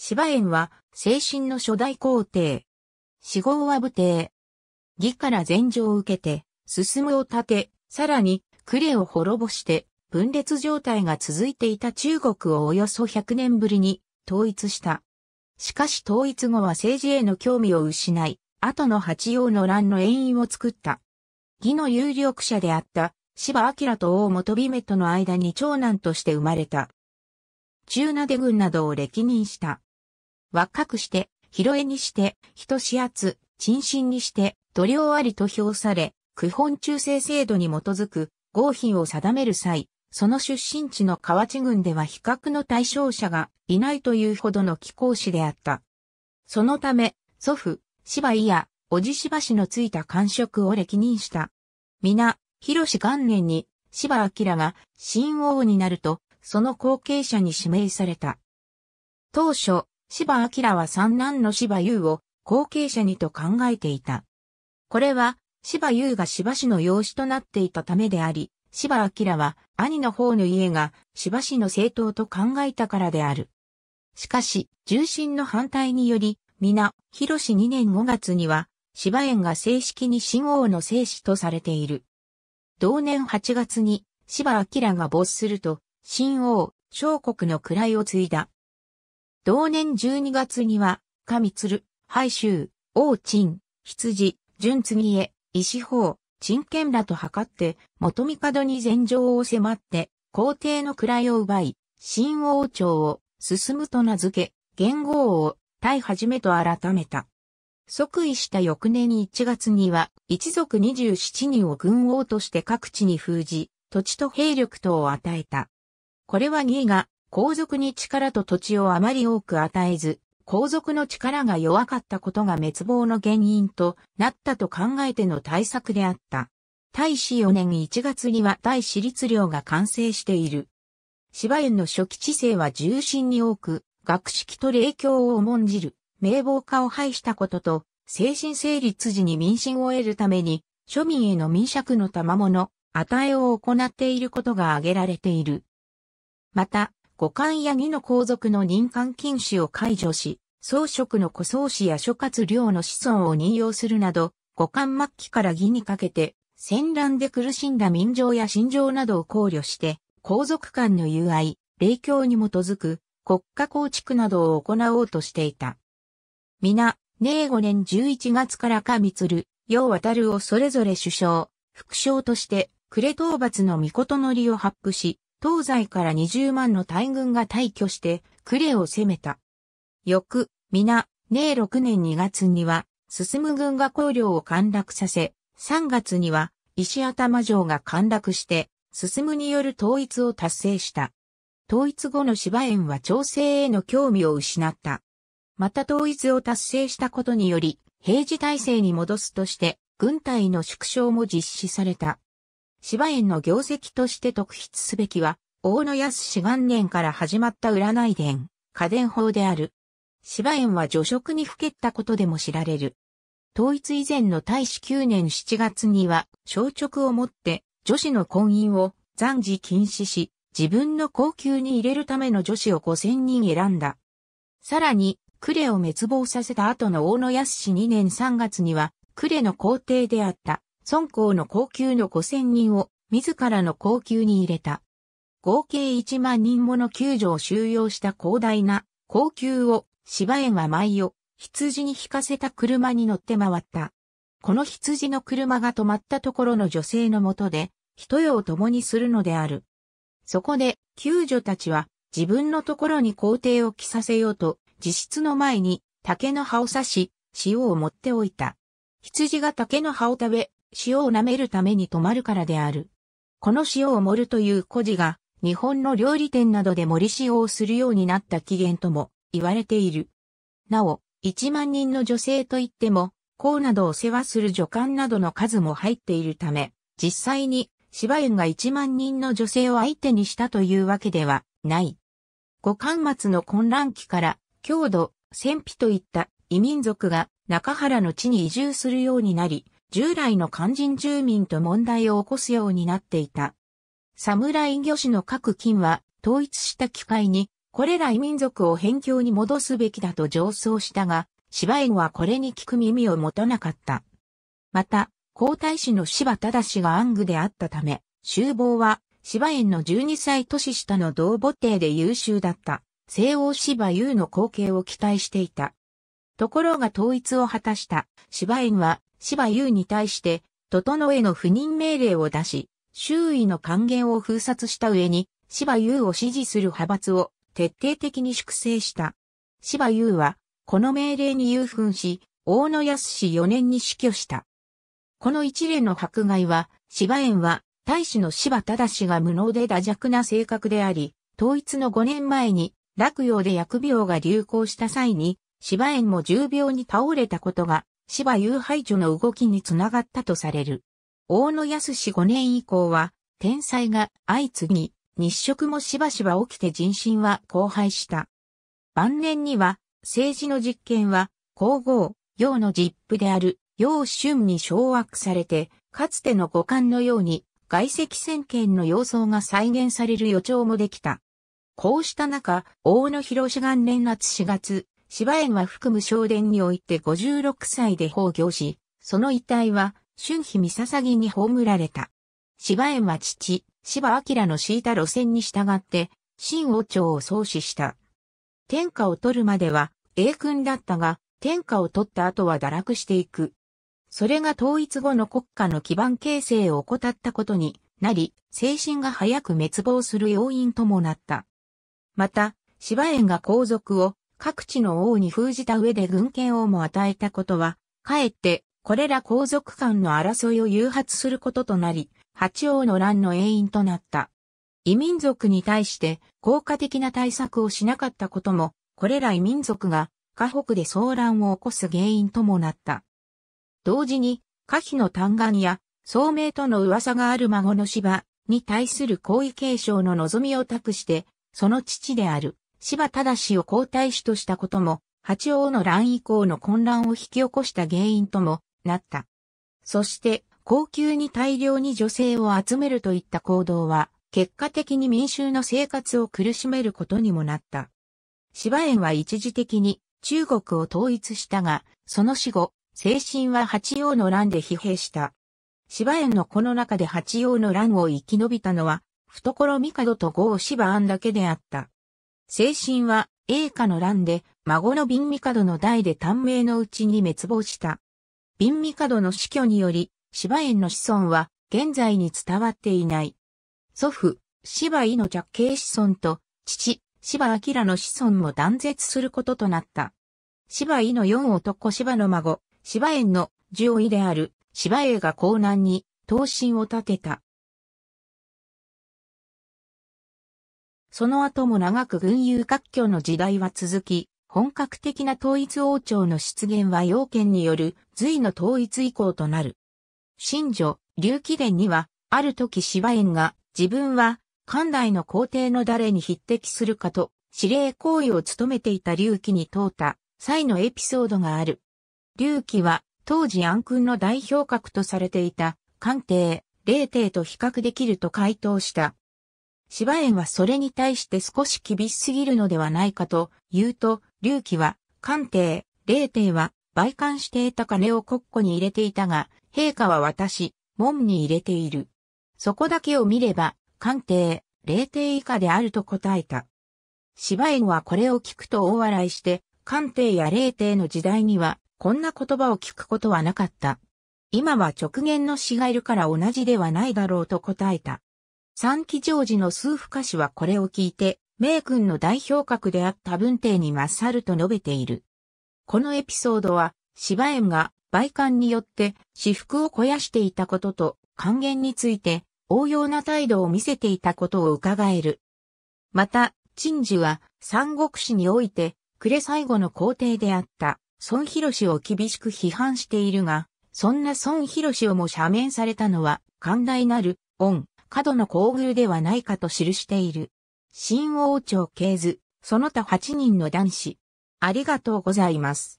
芝園は、精神の初代皇帝。死号は武帝。義から禅情を受けて、進むを立て、さらに、呉を滅ぼして、分裂状態が続いていた中国をおよそ100年ぶりに統一した。しかし統一後は政治への興味を失い、後の八王の乱の縁因を作った。義の有力者であった芝明と大本美目との間に長男として生まれた。中名軍などを歴任した。若くして、広江にして、人始圧、沈心にして、度量ありと評され、区本中正制度に基づく合品を定める際、その出身地の河内郡では比較の対象者がいないというほどの気候子であった。そのため、祖父、芝居や、おじ芝氏のついた官職を歴任した。皆、広志元年に、芝明が新王になると、その後継者に指名された。当初、芝明は三男の芝優を後継者にと考えていた。これは芝優が芝氏の養子となっていたためであり、芝明は兄の方の家が芝氏の政党と考えたからである。しかし、重臣の反対により、皆、広氏2年5月には、芝園が正式に新王の正史とされている。同年8月に、芝明が没すると、新王、小国の位を継いだ。同年12月には、上鶴、廃州、王鎮、羊、純次へ、石法、陳建らと図って、元帝に禅城を迫って、皇帝の位を奪い、新王朝を、進むと名付け、元号を、大はじめと改めた。即位した翌年に1月には、一族27人を軍王として各地に封じ、土地と兵力等を与えた。これは義が皇族に力と土地をあまり多く与えず、皇族の力が弱かったことが滅亡の原因となったと考えての対策であった。大使4年1月には大使律令が完成している。芝園の初期知性は重心に多く、学識と霊教を重んじる、名簿化を排したことと、精神成立時に民心を得るために、庶民への民尺の賜物、与えを行っていることが挙げられている。また、五冠や義の皇族の任官禁止を解除し、宗職の古宗子や諸葛亮の子孫を任用するなど、五冠末期から義にかけて、戦乱で苦しんだ民情や心情などを考慮して、皇族間の友愛、霊教に基づく国家構築などを行おうとしていた。皆、明五年十一月からかみつる、渡るをそれぞれ首相、副将として、呉討伐の御事のりを発布し、東西から20万の大軍が退去してクレを攻めた。翌、皆、寧6年2月には、進む軍が公領を陥落させ、3月には、石頭城が陥落して、進むによる統一を達成した。統一後の芝園は調整への興味を失った。また統一を達成したことにより、平時体制に戻すとして、軍隊の縮小も実施された。芝園の業績として特筆すべきは、大野安氏元年から始まった占い伝、家電法である。芝園は助職にふけったことでも知られる。統一以前の大使9年7月には、小直をもって女子の婚姻を暫時禁止し、自分の高級に入れるための女子を5000人選んだ。さらに、クレを滅亡させた後の大野安氏2年3月には、クレの皇帝であった孫公の高級の五千人を自らの高級に入れた。合計一万人もの救助を収容した広大な高級を芝園は舞を羊に引かせた車に乗って回った。この羊の車が止まったところの女性のもとで、人よを共にするのである。そこで、救助たちは、自分のところに皇帝を着させようと、自室の前に、竹の葉を刺し、塩を持っておいた。羊が竹の葉を食べ、塩を舐めるために止まるからである。この塩を盛るという故事が、日本の料理店などで盛り塩をするようになった起源とも言われている。なお、1万人の女性といっても、甲などを世話する女官などの数も入っているため、実際に芝園が1万人の女性を相手にしたというわけではない。五冠末の混乱期から、郷土、戦費といった異民族が中原の地に移住するようになり、従来の肝心住民と問題を起こすようになっていた。侍魚種の各金は統一した機会に、これら異民族を辺境に戻すべきだと上奏したが、芝縁はこれに聞く耳を持たなかった。また、皇太子の芝忠が暗愚であったため、厨房は芝縁の12歳年下の同母帝で優秀だった、西欧芝優の後継を期待していた。ところが統一を果たした芝縁は芝優に対して、整への不任命令を出し、周囲の還元を封殺した上に、芝優を支持する派閥を徹底的に粛清した。芝優は、この命令に誘奮し、大野康氏4年に死去した。この一連の迫害は、芝園は、大使の芝忠が無能で打弱な性格であり、統一の5年前に、落葉で薬病が流行した際に、芝園も重病に倒れたことが芝友廃除の動きにつながったとされる。大野康5年以降は、天災が相次ぎ、日食もしばしば起きて人心は荒廃した。晩年には、政治の実験は、皇后、陽の実父である、陽春に掌握されて、かつての五感のように、外籍先見の様相が再現される予兆もできた。こうした中、大野広志元年夏4月、芝園は含む正殿において56歳で崩御し、その遺体は春日三笹木に葬られた。芝園は父、芝明の敷いた路線に従って、新王朝を創始した。天下を取るまでは、英君だったが、天下を取った後は堕落していく。それが統一後の国家の基盤形成を怠ったことになり、精神が早く滅亡する要因ともなった。また、芝園が皇族を各地の王に封じた上で軍権をも与えたことは、かえって、これら皇族間の争いを誘発することとなり、八王の乱の永因となった。異民族に対して効果的な対策をしなかったことも、これら異民族が、河北で騒乱を起こす原因ともなった。同時に、可否の嘆願や、聡明との噂がある孫の芝に対する皇位継承の望みを託して、その父である柴忠を皇太子としたことも、八王の乱以降の混乱を引き起こした原因ともなった。そして、高級に大量に女性を集めるといった行動は、結果的に民衆の生活を苦しめることにもなった。芝園は一時的に中国を統一したが、その死後、精神は八王の乱で疲弊した。芝園のこの中で八王の乱を生き延びたのは、懐帝と豪芝庵だけであった。精神は、栄華の乱で、孫の貧味角の代で短命のうちに滅亡した。貧味角の死去により、芝園の子孫は、現在に伝わっていない。祖父、芝井の着系子孫と、父、芝明の子孫も断絶することとなった。芝井の四男芝の孫、芝園の十位である、芝栄が江南に、刀身を立てた。その後も長く軍友割拠の時代は続き、本格的な統一王朝の出現は要件による隋の統一以降となる。新女、劉貴殿には、ある時芝縁が自分は関代の皇帝の誰に匹敵するかと司令行為を務めていた劉貴に問うた際のエピソードがある。劉貴は当時暗君の代表格とされていた官帝、霊帝と比較できると回答した芝園はそれに対して少し厳しすぎるのではないかと言うと、隆起は、官邸、霊帝は、売還して得た金を国庫に入れていたが、陛下は私、門に入れている。そこだけを見れば、官邸、霊帝以下であると答えた。芝園はこれを聞くと大笑いして、官邸や霊帝の時代には、こんな言葉を聞くことはなかった。今は直言の死がいるから同じではないだろうと答えた。三期上時の数婦歌詞はこれを聞いて、名君の代表格であった文帝に勝ると述べている。このエピソードは、芝園が売官によって私服を肥やしていたことと、還元について応用な態度を見せていたことを伺える。また、陳寿は三国志において、暮れ最後の皇帝であった孫博氏を厳しく批判しているが、そんな孫博氏をも赦免されたのは、寛大なる恩、過度の厚遇ではないかと記している。新王朝系図、その他8人の男子。ありがとうございます。